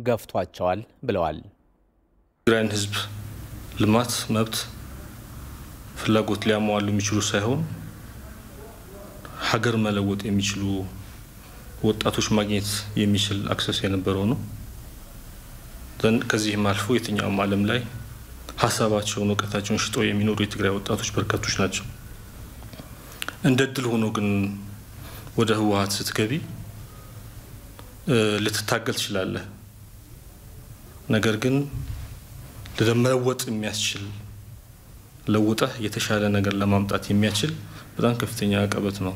ገፍቷቸዋል ብለዋል። ትግራይን ህዝብ ልማት መብት ፍላጎት ሊያሟሉ የሚችሉ ሳይሆን ሀገር መለወጥ የሚችሉ ወጣቶች ማግኘት የሚችል አክሰስ የነበረው ነው። ከዚህም አልፎ የትኛውም ዓለም ላይ ሀሳባቸውን እውቀታቸውን ሽጦ የሚኖሩ የትግራይ ወጣቶች በርካቶች ናቸው። እንደ እድል ሆኖ ግን ወደ ህወሀት ስትገቢ ልትታገል ትችላለህ። ነገር ግን ለመለወጥ የሚያስችል ለውጠህ የተሻለ ነገር ለማምጣት የሚያስችል በጣም ከፍተኛ አቀበት ነው።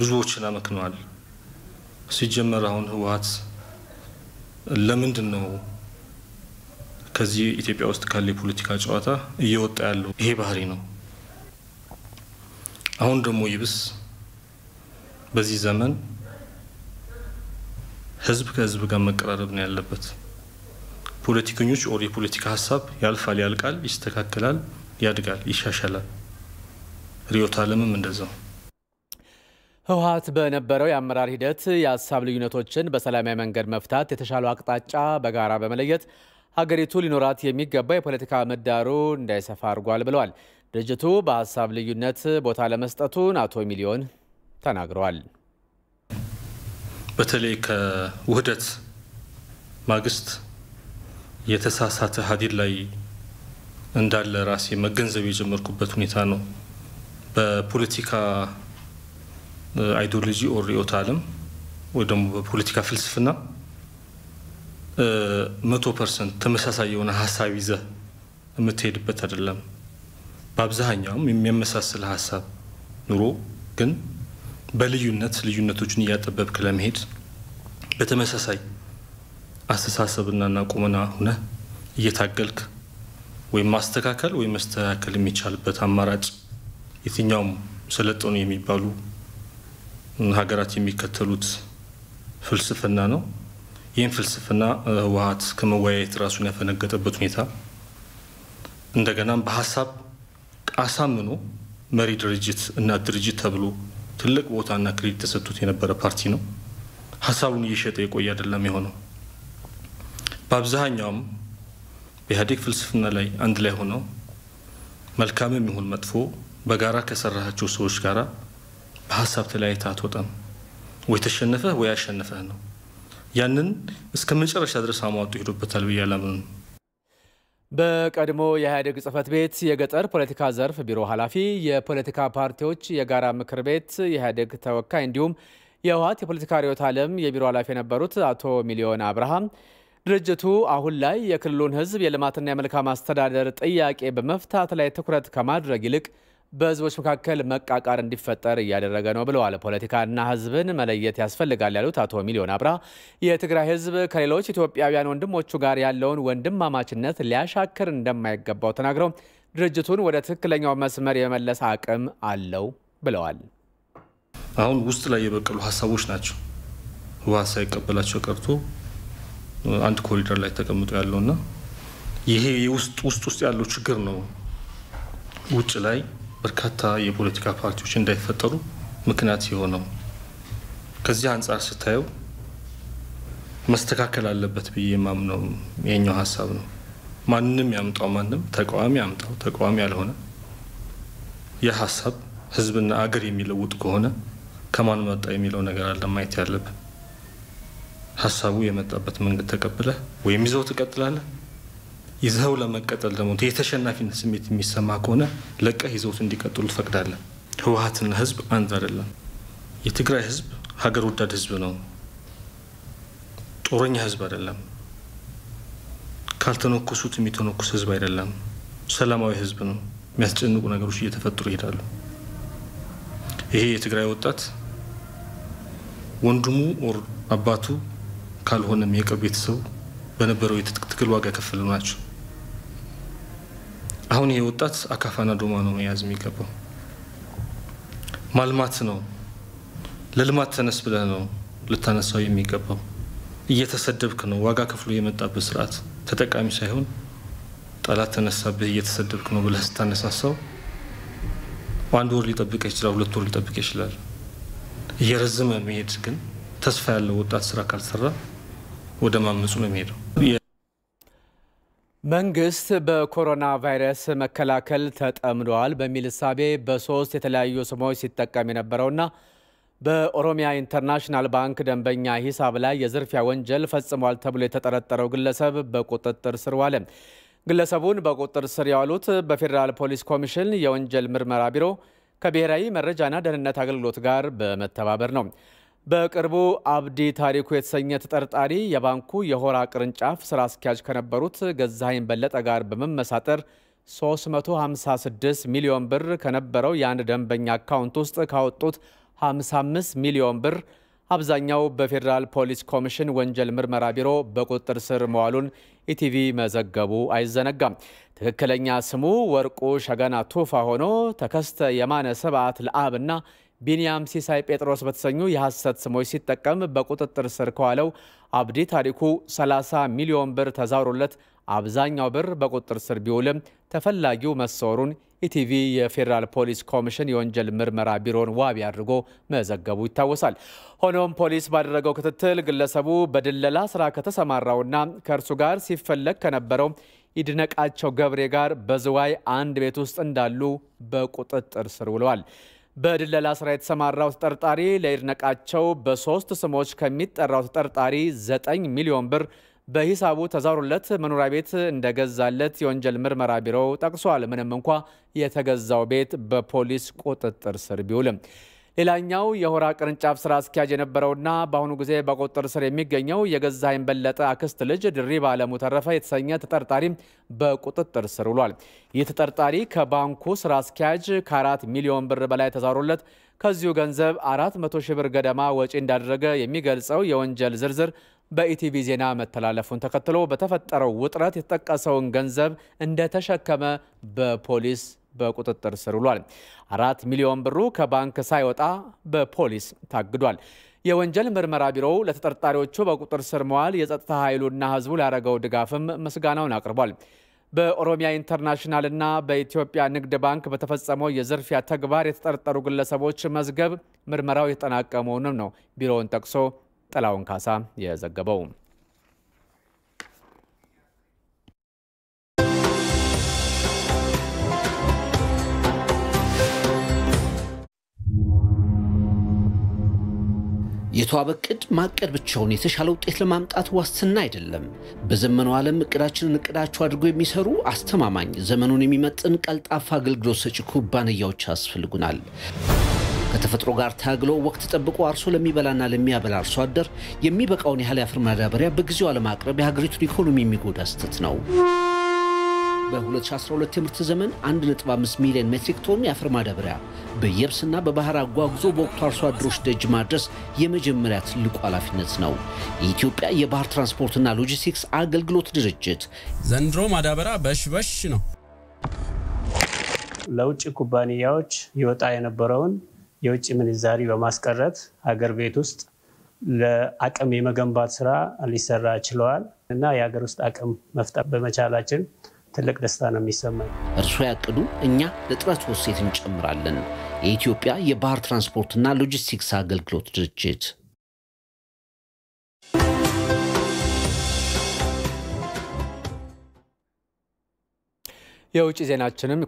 ብዙዎችን አመክነዋል። ሲጀመር አሁን ህወሀት ለምንድን ነው ከዚህ ኢትዮጵያ ውስጥ ካለ የፖለቲካ ጨዋታ እየወጣ ያለው? ይሄ ባህሪ ነው። አሁን ደግሞ ይብስ በዚህ ዘመን ህዝብ ከህዝብ ጋር መቀራረብ ነው ያለበት። ፖለቲከኞች ኦር የፖለቲካ ሀሳብ ያልፋል፣ ያልቃል፣ ይስተካከላል፣ ያድጋል፣ ይሻሻላል። ርዕዮተ አለምም እንደዛው ህወሓት በነበረው የአመራር ሂደት የሀሳብ ልዩነቶችን በሰላማዊ መንገድ መፍታት፣ የተሻለው አቅጣጫ በጋራ በመለየት ሀገሪቱ ሊኖራት የሚገባ የፖለቲካ ምህዳሩ እንዳይሰፋ አድርጓል ብለዋል። ድርጅቱ በሀሳብ ልዩነት ቦታ ለመስጠቱን አቶ ሚሊዮን ተናግረዋል። በተለይ ከውህደት ማግስት የተሳሳተ ሀዲድ ላይ እንዳለ ራሴ መገንዘብ የጀመርኩበት ሁኔታ ነው። በፖለቲካ አይዲዮሎጂ ኦር ርዕዮተ ዓለም ወይ ደግሞ በፖለቲካ ፍልስፍና መቶ ፐርሰንት ተመሳሳይ የሆነ ሀሳብ ይዘህ የምትሄድበት አይደለም። በአብዛኛውም የሚያመሳስል ሀሳብ ኑሮ ግን በልዩነት ልዩነቶችን እያጠበብክ ለመሄድ በተመሳሳይ አስተሳሰብናና ቁመና ሁነ እየታገልክ ወይም ማስተካከል ወይም መስተካከል የሚቻልበት አማራጭ የትኛውም ሰለጠኑ የሚባሉ ሀገራት የሚከተሉት ፍልስፍና ነው። ይህም ፍልስፍና ህወሀት ከመወያየት ራሱን ያፈነገጠበት ሁኔታ እንደገናም በሀሳብ አሳምኖ መሪ ድርጅት እና ድርጅት ተብሎ ትልቅ ቦታና ክሬዲት ተሰጥቶት የነበረ ፓርቲ ነው። ሀሳቡን እየሸጠ የቆየ አይደለም የሆነው። በአብዛኛውም በኢህአዴግ ፍልስፍና ላይ አንድ ላይ ሆነው መልካምም ይሁን መጥፎ በጋራ ከሰራቸው ሰዎች ጋራ በሀሳብ ተለያይተህ አትወጣም። ወይ ተሸነፈህ ወይ አሸነፈህ ነው። ያንን እስከ መጨረሻ ድረስ አሟጡ ሄዶበታል ብዬ አላምንም። በቀድሞ የኢህአዴግ ጽህፈት ቤት የገጠር ፖለቲካ ዘርፍ ቢሮ ኃላፊ የፖለቲካ ፓርቲዎች የጋራ ምክር ቤት የኢህአዴግ ተወካይ እንዲሁም የህወሓት የፖለቲካ ርዕዮተ ዓለም የቢሮ ኃላፊ የነበሩት አቶ ሚሊዮን አብርሃም ድርጅቱ አሁን ላይ የክልሉን ህዝብ የልማትና የመልካም አስተዳደር ጥያቄ በመፍታት ላይ ትኩረት ከማድረግ ይልቅ በህዝቦች መካከል መቃቃር እንዲፈጠር እያደረገ ነው ብለዋል። ፖለቲካና ህዝብን መለየት ያስፈልጋል ያሉት አቶ ሚሊዮን አብራ የትግራይ ህዝብ ከሌሎች ኢትዮጵያውያን ወንድሞቹ ጋር ያለውን ወንድማማችነት ሊያሻክር እንደማይገባው ተናግረው ድርጅቱን ወደ ትክክለኛው መስመር የመመለስ አቅም አለው ብለዋል። አሁን ውስጥ ላይ የበቀሉ ሀሳቦች ናቸው ህወሓት ሳይቀበላቸው ቀርቶ አንድ ኮሪደር ላይ ተቀምጦ ያለውና ይሄ ውስጥ ውስጥ ያለው ችግር ነው ውጭ ላይ በርካታ የፖለቲካ ፓርቲዎች እንዳይፈጠሩ ምክንያት የሆነው። ከዚህ አንጻር ስታየው መስተካከል አለበት ብዬ የማምነው የኛው ሀሳብ ነው። ማንም ያምጣው ማንም ተቃዋሚ ያምጣው ተቃዋሚ ያልሆነ ይህ ሀሳብ ህዝብና አገር የሚለውጥ ከሆነ ከማን መጣ የሚለው ነገር አለ ማየት ያለብን። ሀሳቡ የመጣበት መንገድ ተቀብለህ ወይም ይዘው ትቀጥላለህ ይዘው ለመቀጠል ደግሞ የተሸናፊነት ስሜት የሚሰማ ከሆነ ለቀህ ይዘውት እንዲቀጥሉ ትፈቅዳለን። ህወሀትና ህዝብ አንድ አይደለም። የትግራይ ህዝብ ሀገር ወዳድ ህዝብ ነው። ጦረኛ ህዝብ አይደለም። ካልተነኮሱት የሚተነኩስ ህዝብ አይደለም። ሰላማዊ ህዝብ ነው። የሚያስጨንቁ ነገሮች እየተፈጠሩ ይሄዳሉ። ይሄ የትግራይ ወጣት ወንድሙ ኦር አባቱ ካልሆነም የቅርብ ቤተሰቡ በነበረው የትጥቅ ትግል ዋጋ የከፈሉ ናቸው። አሁን ይህ ወጣት አካፋና ዶማ ነው መያዝ የሚገባው። ማልማት ነው። ለልማት ተነስ ብለህ ነው ልታነሳው የሚገባው። እየተሰደብክ ነው። ዋጋ ከፍሎ የመጣበት ስርዓት ተጠቃሚ ሳይሆን ጠላት ተነሳብህ እየተሰደብክ ነው ብለህ ስታነሳሳው አንድ ወር ሊጠብቅ ይችላል፣ ሁለት ወር ሊጠብቅ ይችላል። እየረዘመ መሄድ ግን ተስፋ ያለው ወጣት ስራ ካልሰራ ወደ ማመፁ ነው የሚሄደው። መንግስት በኮሮና ቫይረስ መከላከል ተጠምዷል በሚል እሳቤ በሶስት የተለያዩ ስሞች ሲጠቀም የነበረውና በኦሮሚያ ኢንተርናሽናል ባንክ ደንበኛ ሂሳብ ላይ የዝርፊያ ወንጀል ፈጽሟል ተብሎ የተጠረጠረው ግለሰብ በቁጥጥር ስር ዋለ። ግለሰቡን በቁጥጥር ስር ያዋሉት በፌዴራል ፖሊስ ኮሚሽን የወንጀል ምርመራ ቢሮ ከብሔራዊ መረጃና ደህንነት አገልግሎት ጋር በመተባበር ነው። በቅርቡ አብዲ ታሪኩ የተሰኘ ተጠርጣሪ የባንኩ የሆራ ቅርንጫፍ ስራ አስኪያጅ ከነበሩት ገዛኸኝ በለጠ ጋር በመመሳጠር 356 ሚሊዮን ብር ከነበረው የአንድ ደንበኛ አካውንት ውስጥ ካወጡት 55 ሚሊዮን ብር አብዛኛው በፌዴራል ፖሊስ ኮሚሽን ወንጀል ምርመራ ቢሮ በቁጥጥር ስር መዋሉን ኢቲቪ መዘገቡ አይዘነጋም። ትክክለኛ ስሙ ወርቁ ሸገና ቱፋ ሆኖ ተከስተ የማነ ስብዓት ለአብና ቢንያም ሲሳይ ጴጥሮስ በተሰኙ የሐሰት ስሞች ሲጠቀም በቁጥጥር ስር ከዋለው አብዲ ታሪኩ 30 ሚሊዮን ብር ተዛውሮለት አብዛኛው ብር በቁጥጥር ስር ቢውልም ተፈላጊው መሰወሩን ኢቲቪ የፌዴራል ፖሊስ ኮሚሽን የወንጀል ምርመራ ቢሮን ዋቢ አድርጎ መዘገቡ ይታወሳል። ሆኖም ፖሊስ ባደረገው ክትትል ግለሰቡ በድለላ ስራ ከተሰማራውና ከእርሱ ጋር ሲፈለግ ከነበረው ይድነቃቸው ገብሬ ጋር በዝዋይ አንድ ቤት ውስጥ እንዳሉ በቁጥጥር ስር ውለዋል። በድለላ ስራ የተሰማራው ተጠርጣሪ ለይድነቃቸው በሶስት ስሞች ከሚጠራው ተጠርጣሪ 9 ሚሊዮን ብር በሂሳቡ ተዛውሮለት መኖሪያ ቤት እንደገዛለት የወንጀል ምርመራ ቢሮው ጠቅሷል። ምንም እንኳ የተገዛው ቤት በፖሊስ ቁጥጥር ስር ቢውልም ሌላኛው የሆራ ቅርንጫፍ ስራ አስኪያጅ የነበረውና በአሁኑ ጊዜ በቁጥጥር ስር የሚገኘው የገዛኸኝ በለጠ አክስት ልጅ ድሪባ አለሙ ተረፈ የተሰኘ ተጠርጣሪ በቁጥጥር ስር ውሏል። ይህ ተጠርጣሪ ከባንኩ ስራ አስኪያጅ ከአራት ሚሊዮን ብር በላይ ተዛሮለት ከዚሁ ገንዘብ አራት መቶ ሺህ ብር ገደማ ወጪ እንዳደረገ የሚገልጸው የወንጀል ዝርዝር በኢቲቪ ዜና መተላለፉን ተከትሎ በተፈጠረው ውጥረት የተጠቀሰውን ገንዘብ እንደተሸከመ በፖሊስ በቁጥጥር ስር ውሏል። አራት ሚሊዮን ብሩ ከባንክ ሳይወጣ በፖሊስ ታግዷል። የወንጀል ምርመራ ቢሮው ለተጠርጣሪዎቹ በቁጥር ስር መዋል የጸጥታ ኃይሉና ህዝቡ ላደረገው ድጋፍም ምስጋናውን አቅርቧል። በኦሮሚያ ኢንተርናሽናልና በኢትዮጵያ ንግድ ባንክ በተፈጸመው የዝርፊያ ተግባር የተጠረጠሩ ግለሰቦች መዝገብ ምርመራው የተጠናቀ ነው ቢሮውን ጠቅሶ ጥላውን ካሳ የዘገበው። የተዋበ እቅድ ማቀድ ብቻውን የተሻለ ውጤት ለማምጣት ዋስትና አይደለም። በዘመኑ ዓለም እቅዳችንን እቅዳቸው አድርጎ የሚሰሩ አስተማማኝ፣ ዘመኑን የሚመጥን ቀልጣፋ አገልግሎት ሰጪ ኩባንያዎች ያስፈልጉናል። ከተፈጥሮ ጋር ታግሎ ወቅት ጠብቆ አርሶ ለሚበላና ለሚያበላ አርሶ አደር የሚበቃውን ያህል የአፈር ማዳበሪያ በጊዜው አለማቅረብ የሀገሪቱን ኢኮኖሚ የሚጎዳ ስህተት ነው። በ2012 የምርት ዘመን 1.5 ሚሊዮን ሜትሪክ ቶን የአፈር ማዳበሪያ በየብስና በባህር አጓጉዞ በወቅቱ አርሶ አደሮች ደጅ ማድረስ የመጀመሪያ ትልቁ ኃላፊነት ነው። የኢትዮጵያ የባህር ትራንስፖርትና ሎጂስቲክስ አገልግሎት ድርጅት ዘንድሮ ማዳበሪያ በሽ ነው። ለውጭ ኩባንያዎች ይወጣ የነበረውን የውጭ ምንዛሪ በማስቀረት ሀገር ቤት ውስጥ ለአቅም የመገንባት ስራ ሊሰራ ችለዋል እና የሀገር ውስጥ አቅም መፍጠር በመቻላችን ትልቅ ደስታ ነው የሚሰማኝ። እርስዎ ያቅዱ፣ እኛ ለጥረት እሴት እንጨምራለን። የኢትዮጵያ የባህር ትራንስፖርትና ሎጂስቲክስ አገልግሎት ድርጅት የውጭ ዜናችንም